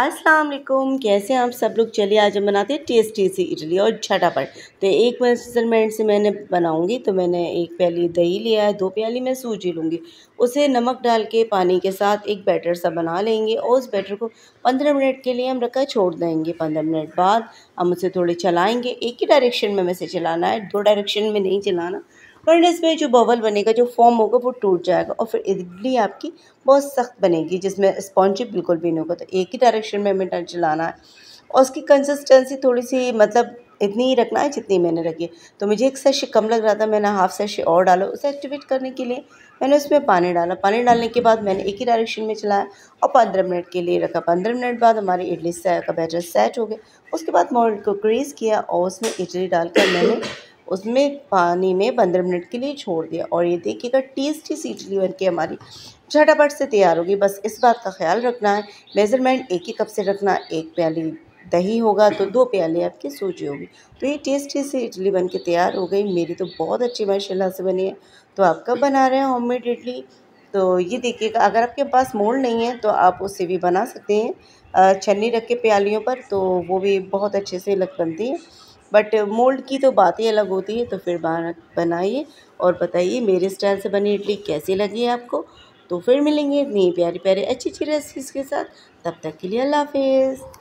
अस्सलाम वालेकुम कैसे आप सब लोग चलिए आज हम बनाते हैं टेस्टी सी इडली और झटापट तो एक मेजरमेंट से मैंने बनाऊंगी तो मैंने एक प्याली दही लिया है दो प्याली मैं सूजी लूँगी उसे नमक डाल के पानी के साथ एक बैटर सा बना लेंगे और उस बैटर को पंद्रह मिनट के लिए हम रखा छोड़ देंगे पंद्रह मिनट बाद हम उसे थोड़े चलाएँगे एक ही डायरेक्शन में हमें से चलाना है दो डायरेक्शन में नहीं चलाना वरना इसमें जो बवल बनेगा जो फॉर्म होगा वो टूट जाएगा और फिर इडली आपकी बहुत सख्त बनेगी जिसमें स्पॉन्जी बिल्कुल भी नहीं होगा तो एक ही डायरेक्शन में हमें चलाना है और उसकी कंसिस्टेंसी थोड़ी सी मतलब इतनी ही रखना है जितनी मैंने रखी तो मुझे एक सैशे कम लग रहा था मैंने हाफ सैशे और डाला उसे एक्टिवेट करने के लिए मैंने उसमें पानी डाला पानी डालने के बाद मैंने एक ही डायरेक्शन में चलाया और पंद्रह मिनट के लिए रखा पंद्रह मिनट बाद हमारी इडली का बैटर सेट हो गया उसके बाद मोल्ड को क्रीज़ किया और उसमें इडली डालकर मैंने उसमें पानी में पंद्रह मिनट के लिए छोड़ दिया और ये देखिएगा टेस्टी सी इडली बन के हमारी झटापट से तैयार होगी बस इस बात का ख्याल रखना है मेज़रमेंट एक ही कप से रखना एक प्याली दही होगा तो दो प्याले आपकी सूजी होगी तो ये टेस्टी सी इडली बन के तैयार हो गई मेरी तो बहुत अच्छी माशाला से बनी है तो आप कब बना रहे हैं मेड इडली तो ये देखिएगा अगर आपके पास मोल नहीं है तो आप उससे भी बना सकते हैं छन्नी रख के प्यालियों पर तो वो भी बहुत अच्छे से लग बनती है बट मोल्ड की तो बात ही अलग होती है तो फिर बनाइए और बताइए मेरे स्टाइल से बनी इडली कैसी लगी आपको तो फिर मिलेंगे इतनी प्यारी प्यारी अच्छी अच्छी रेसिपीज़ के साथ तब तक के लिए अल्लाह हाफिज़